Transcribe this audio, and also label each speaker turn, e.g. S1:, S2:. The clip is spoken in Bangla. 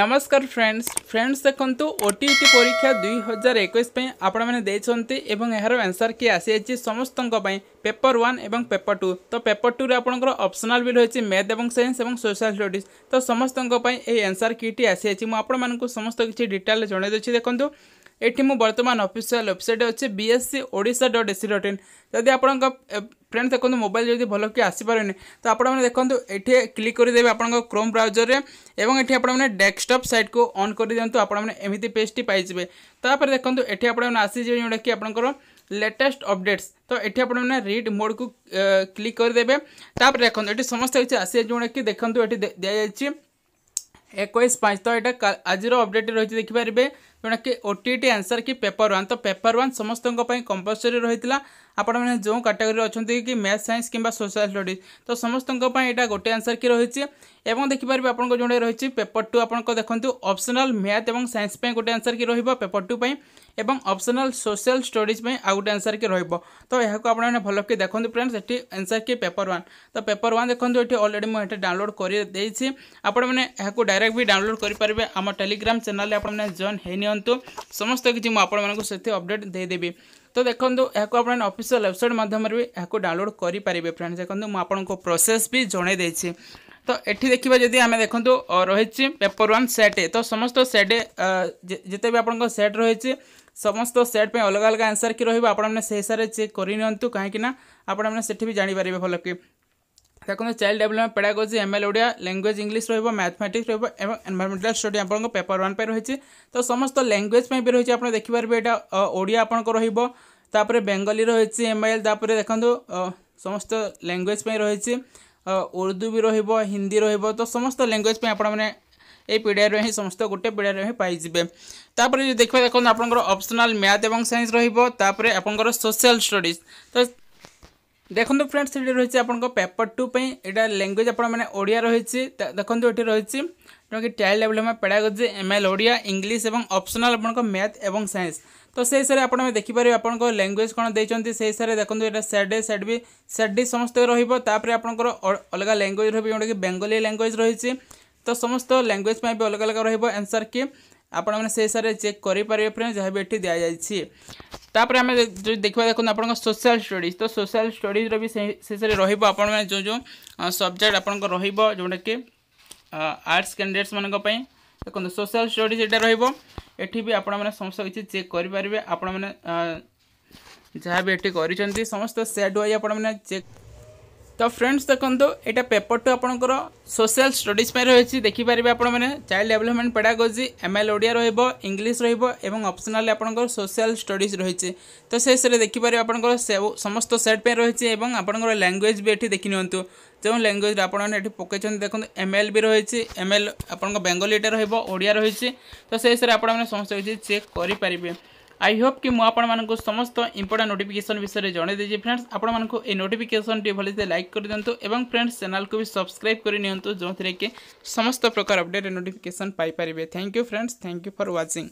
S1: নমস্কার ফ্রেন্ডস ফ্রেন্ডস দেখন্তু ওটিইটি পরীক্ষা দুই হাজার একুশ আপন মানে এবং এর আনসার কি আসিছে সমস্ত পেপর ওয়ান এবং পেপর টু তো পেপর টু আপনার অপসনাল বি রয়েছে ম্যাথ এবং সাইন্স এবং সোশিয়াল স্টডিজ তো সমস্ত এই আনসার কিটি আসিছে মু আপনার সমস্ত কিছু ডিটেল জনাই দেখুন ଏଠି ମୁଁ ବର୍ତ୍ତମାନ ଅଫିସିଆଲ୍ ୱେବସାଇଟ୍ ଅଛି BSC Odisha dot AC dot in ଯଦି ଆପଣଙ୍କ ଫ୍ରେଣ୍ଡ ଦେଖନ୍ତୁ ମୋବାଇଲ ଯଦି ଭଲ କି ଆସିପାରୁନି ତ ଆପଣମାନେ ଦେଖନ୍ତୁ ଏଠି କ୍ଲିକ୍ କରିଦେବେ ଆପଣଙ୍କ କ୍ରୋମ୍ ବ୍ରାଉଜରରେ ଏବଂ ଏଠି ଆପଣମାନେ ଡେସ୍କଟପ୍ ସାଇଟ୍କୁ ଅନ୍ କରିଦିଅନ୍ତୁ ଆପଣମାନେ ଏମିତି ପେଜ୍ଟି ପାଇଯିବେ ତାପରେ ଦେଖନ୍ତୁ ଏଠି ଆପଣମାନେ ଆସିଯିବେ ଯେଉଁଟାକି ଆପଣଙ୍କର ଲେଟେଷ୍ଟ ଅପଡେଟ୍ସ ତ ଏଠି ଆପଣମାନେ ରିଡ୍ ମୋଡ଼କୁ କ୍ଲିକ୍ କରିଦେବେ ତାପରେ ଦେଖନ୍ତୁ ଏଠି ସମସ୍ତେ କିଛି ଆସିବେ ଯେଉଁଟାକି ଦେଖନ୍ତୁ ଏଠି ଦିଆଯାଇଛି ଏକୋଇଶ ପାଞ୍ଚ ତ ଏଇଟା ଆଜିର ଅପଡେଟ୍ ରହିଛି ଦେଖିପାରିବେ ଯେଉଁଟାକି O T T answer key paper one ତ ପେପର୍ ୱାନ୍ ସମସ୍ତଙ୍କ ପାଇଁ କମ୍ପଲସରି ରହିଥିଲା ଆପଣମାନେ ଯେଉଁ କାଟାଗୋରୀରେ ଅଛନ୍ତି କି ମ୍ୟାଥ୍ ସାଇନ୍ସ କିମ୍ବା ସୋସିଆଲ୍ ଷ୍ଟଡିଜ୍ ତ ସମସ୍ତଙ୍କ ପାଇଁ ଏଇଟା ଗୋଟେ ଆନ୍ସର୍ କି ରହିଛି ଏବଂ ଦେଖିପାରିବେ ଆପଣଙ୍କ ଯେଉଁଟା ରହିଛି ପେପର୍ ଟୁ ଆପଣଙ୍କ ଦେଖନ୍ତୁ ଅପସନାଲ୍ ମ୍ୟାଥ୍ ଏବଂ ସାଇନ୍ସ ପାଇଁ ଗୋଟେ ଆନ୍ସର୍ କି ରହିବ ପେପର୍ ଟୁ ପାଇଁ ଏବଂ ଅପସନାଲ୍ ସୋସିଆଲ୍ ଷ୍ଟଡିଜ୍ ପାଇଁ ଆଉ ଗୋଟେ ଆନ୍ସର୍ କି ରହିବ ତ ଏହାକୁ ଆପଣମାନେ ଭଲ କି ଦେଖନ୍ତୁ ଫ୍ରେଣ୍ଡସ୍ ଏଠି ଆନ୍ସର୍ କି ପେପର୍ ୱାନ୍ ତ ପେପର୍ ୱାନ୍ ଦେଖନ୍ତୁ ଏଠି ଅଲରେଡ଼ି ମୁଁ ଏଠି ଡାଉନଲୋଡ଼୍ କରିଦେଇଛି ଆପଣମାନେ ଏହାକୁ ଡାଇରେକ୍ଟ ବି ଡାଉନଲୋଡ଼୍ କରିପାରିବେ ଆମ ଟେଲିଗ୍ରାମ ଚ୍ୟାନେଲ୍ରେ ଆପଣମାନେ ଜଏନ୍ ହେଇନି ନିଅନ୍ତୁ ସମସ୍ତ କିଛି ମୁଁ ଆପଣମାନଙ୍କୁ ସେଥିରେ ଅପଡ଼େଟ୍ ଦେଇଦେବି ତ ଦେଖନ୍ତୁ ଏହାକୁ ଆପଣ ଅଫିସିଆଲ୍ ୱେବସାଇଟ୍ ମାଧ୍ୟମରେ ବି ଏହାକୁ ଡାଉନଲୋଡ଼୍ କରିପାରିବେ ଫ୍ରେଣ୍ଡସ୍ ଦେଖନ୍ତୁ ମୁଁ ଆପଣଙ୍କୁ ପ୍ରୋସେସ୍ ବି ଜଣାଇ ଦେଇଛି ତ ଏଠି ଦେଖିବା ଯଦି ଆମେ ଦେଖନ୍ତୁ ରହିଛି ପେପର୍ ୱାନ୍ ସେଟ୍ ତ ସମସ୍ତ ସେଟ୍ ଯେତେ ବି ଆପଣଙ୍କ ସେଟ୍ ରହିଛି ସମସ୍ତ ସେଟ୍ ପାଇଁ ଅଲଗା ଅଲଗା ଆନ୍ସର୍ କି ରହିବ ଆପଣମାନେ ସେ ହିସାବରେ ଚେକ୍ କରିନିଅନ୍ତୁ କାହିଁକିନା ଆପଣମାନେ ସେଠି ବି ଜାଣିପାରିବେ ଭଲକି দেখুন child development pedagogy ML Odia language English রহব ম্যাথমেটিক্স রহব এবং এনভারমেন্টাল স্টডি আপনার পেপর ওয়ান রয়েছে তো সমস্ত ল্যাঙ্গুয়েজ বি রয়েছে আপনার দেখিপারে এটা ওড়িয়া আপনার রহব তাপরে বেঙ্গলি রয়েছে এমএল তাপরে দেখুন সমস্ত ল্যাঙ্গুয়েজ রয়েছে উর্দু বি রহব হিন্দি রহব তো সমস্ত ল্যাঙ্গুয়েজ আপনার মানে এই পিডিআর ହିଁ ସମସ୍ତ ଗୋଟେ ପିଡ଼ିଆରେ ହିଁ ପାଇଯିବେ ତାପରେ ଯଦି ଦେଖିବା ଦେଖନ୍ତୁ ଆପଣଙ୍କର ଅପସନାଲ୍ ମ୍ୟାଥ୍ ଏବଂ ସାଇନ୍ସ ରହିବ ତାପରେ ଆପଣଙ୍କର ସୋସିଆଲ୍ ଷ୍ଟଡ଼ିଜ୍ ତ देखो फ्रेंड्स ये रही है आप पेपर टूपा लैंग्वेज आपड़िया रही देखो ये रही जोकि टाइल development pedagogy M L Odia English और अप्सनाल आपको मैथ और सैंस तो से हिसाब से आप देखिपारे आप लैंग्वेज कौन दे हिसाब से देखो ये set A set B set D समस्त रोपर आपर अलग लैंग्वेज रही है जो बेंगली लैंग्वेज रही तो समस्त लैंग्वेज में भी अलग अलग रनसर कि ଆପଣମାନେ ସେଇ ହିସାବରେ ଚେକ୍ କରିପାରିବେ ଫ୍ରେଣ୍ଡ ଯାହା ବି ଏଠି ଦିଆଯାଇଛି ତାପରେ ଆମେ ଯଦି ଦେଖିବା ଦେଖନ୍ତୁ ଆପଣଙ୍କ ସୋସିଆଲ ଷ୍ଟଡ଼ିଜ୍ ତ ସୋସିଆଲ ଷ୍ଟଡ଼ିଜ୍ର ବି ସେ ସେସରେ ରହିବ ଆପଣମାନେ ଯେଉଁ ଯେଉଁ ସବଜେକ୍ଟ ଆପଣଙ୍କ ରହିବ ଯେଉଁଟାକି ଆର୍ଟ୍ସ କ୍ୟାଣ୍ଡିଡେଟ୍ସମାନଙ୍କ ପାଇଁ ଦେଖନ୍ତୁ ସୋସିଆଲ ଷ୍ଟଡ଼ିଜ୍ ଏଇଟା ରହିବ ଏଠି ବି ଆପଣମାନେ ସମସ୍ତ କିଛି ଚେକ୍ କରିପାରିବେ ଆପଣମାନେ ଯାହା ବି ଏଠି କରିଛନ୍ତି ସମସ୍ତ ସେଟ୍ ୱାଇଜ୍ ଆପଣମାନେ ଚେକ୍ তো ଫ୍ରେଣ୍ଡସ୍ ଦେଖନ୍ତୁ ଏଇଟା ପେପର୍ ଟୁ ଆପଣଙ୍କର ସୋସିଆଲ୍ ଷ୍ଟଡିଜ୍ ପାଇଁ ରହିଛି ଦେଖିପାରିବେ ଆପଣମାନେ child development pedagogy M L Odia ରହିବ ଇଂଲିଶ ରହିବ ଏବଂ ଅପସନାଲ୍ ଆପଣଙ୍କର ସୋସିଆଲ୍ ଷ୍ଟଡିଜ୍ ରହିଛି ତ ଶେଷରେ ଦେଖିପାରିବେ ଆପଣଙ୍କର ସମସ୍ତ ସେଟ୍ ପାଇଁ ରହିଛି ଏବଂ ଆପଣଙ୍କର ଲାଙ୍ଗୁଏଜ୍ ବି ଏଠି ଦେଖିନିଅନ୍ତୁ ଯେଉଁ ଲାଙ୍ଗୁଏଜ୍ ଆପଣମାନେ ଏଠି ପକାଇଛନ୍ତି ଦେଖନ୍ତୁ ଏମ୍ ଏଲ୍ ବି ରହିଛି ଏମ୍ ଏଲ୍ ଆପଣଙ୍କ ବେଙ୍ଗଲୀଟା ରହିବ ଓଡ଼ିଆ ରହିଛି ତ ଶେଷରେ ଆପଣମାନେ ସମସ୍ତ କିଛି ଚେକ୍ କରିପାରିବେ আই হোপ কি মু আপনার সমস্ত ইম্পর্টাট নোটিফিকেসন বিষয়ে জনাই দিয়েছি ফ্রেন্ডস আপনার এই নোটিফিকেসনটি ভালসে লাইক করে দিও এবং ফ্রেন্ডস চ্যানেলকে বি সবসক্রাইব করে নিও যে সমস্ত প্রকার অপডেট নোটিফিকেসন পাইপারে thank you friends thank you for watching